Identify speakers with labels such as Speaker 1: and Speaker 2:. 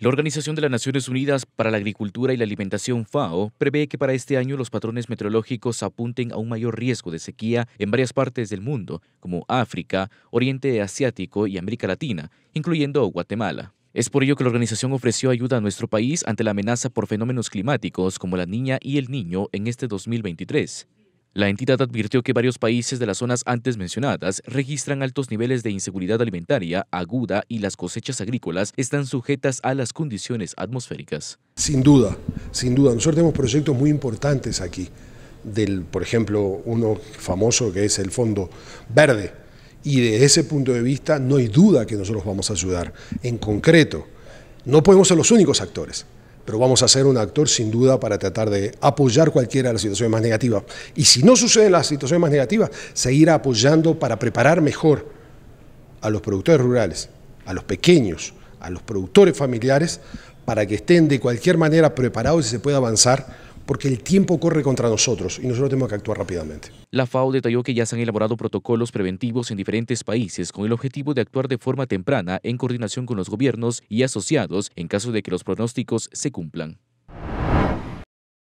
Speaker 1: La Organización de las Naciones Unidas para la Agricultura y la Alimentación FAO prevé que para este año los patrones meteorológicos apunten a un mayor riesgo de sequía en varias partes del mundo, como África, Oriente Asiático y América Latina, incluyendo Guatemala. Es por ello que la organización ofreció ayuda a nuestro país ante la amenaza por fenómenos climáticos como la niña y el niño en este 2023. La entidad advirtió que varios países de las zonas antes mencionadas registran altos niveles de inseguridad alimentaria aguda y las cosechas agrícolas están sujetas a las condiciones atmosféricas.
Speaker 2: Sin duda, sin duda. Nosotros tenemos proyectos muy importantes aquí. Del, por ejemplo, uno famoso que es el Fondo Verde. Y de ese punto de vista no hay duda que nosotros vamos a ayudar. En concreto, no podemos ser los únicos actores, pero vamos a ser un actor sin duda para tratar de apoyar cualquiera de las situaciones más negativas. Y si no sucede las situación más negativas, seguir apoyando para preparar mejor a los productores rurales, a los pequeños, a los productores familiares, para que estén de cualquier manera preparados y se pueda avanzar porque el tiempo corre contra nosotros y nosotros tenemos que actuar rápidamente.
Speaker 1: La FAO detalló que ya se han elaborado protocolos preventivos en diferentes países con el objetivo de actuar de forma temprana en coordinación con los gobiernos y asociados en caso de que los pronósticos se cumplan.